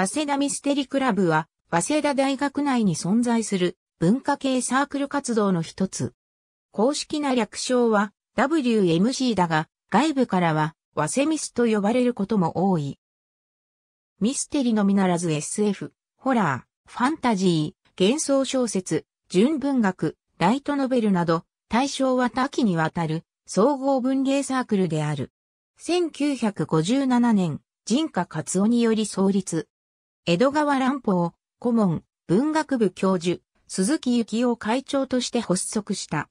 早稲田ミステリクラブは、早稲田大学内に存在する文化系サークル活動の一つ。公式な略称は WMC だが、外部からは、ワセミスと呼ばれることも多い。ミステリのみならず SF、ホラー、ファンタジー、幻想小説、純文学、ライトノベルなど、対象は多岐にわたる総合文芸サークルである。1957年、人家ツ夫により創立。江戸川乱歩を顧問、文学部教授、鈴木幸夫会長として発足した。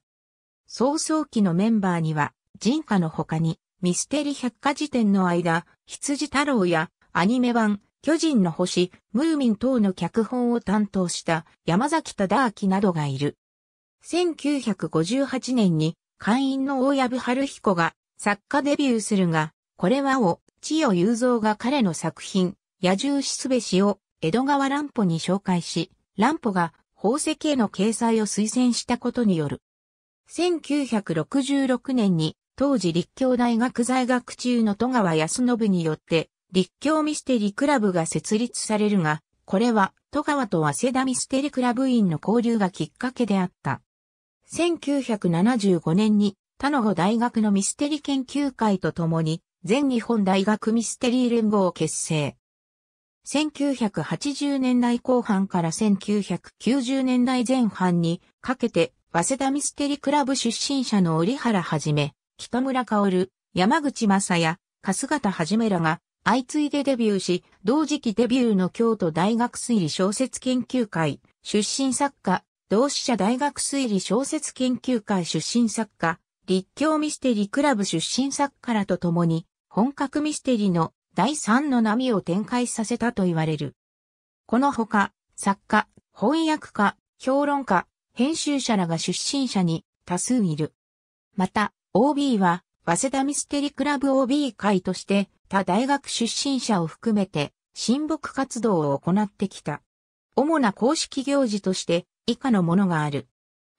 早々期のメンバーには、人家の他に、ミステリ百科事典の間、羊太郎や、アニメ版、巨人の星、ムーミン等の脚本を担当した山崎忠明などがいる。1958年に会員の大藪春彦が作家デビューするが、これはを、千代雄三が彼の作品、野獣しすべしを江戸川乱歩に紹介し、乱歩が宝石への掲載を推薦したことによる。1966年に当時立教大学在学中の戸川康信によって立教ミステリクラブが設立されるが、これは戸川と早稲田ミステリクラブ員の交流がきっかけであった。1975年に他の後大学のミステリ研究会とともに全日本大学ミステリー連合を結成。1980年代後半から1990年代前半にかけて、早稲田ミステリクラブ出身者の折原はじめ、北村薫、山口正也、春日田はじめらが相次いでデビューし、同時期デビューの京都大学推理小説研究会、出身作家、同志社大学推理小説研究会出身作家、立教ミステリクラブ出身作家らと共に、本格ミステリの第三の波を展開させたと言われる。このほか、作家、翻訳家、評論家、編集者らが出身者に多数いる。また、OB は、早稲田ミステリクラブ OB 会として、他大学出身者を含めて、親睦活動を行ってきた。主な公式行事として、以下のものがある。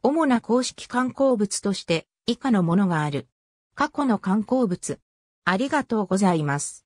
主な公式観光物として、以下のものがある。過去の観光物。ありがとうございます。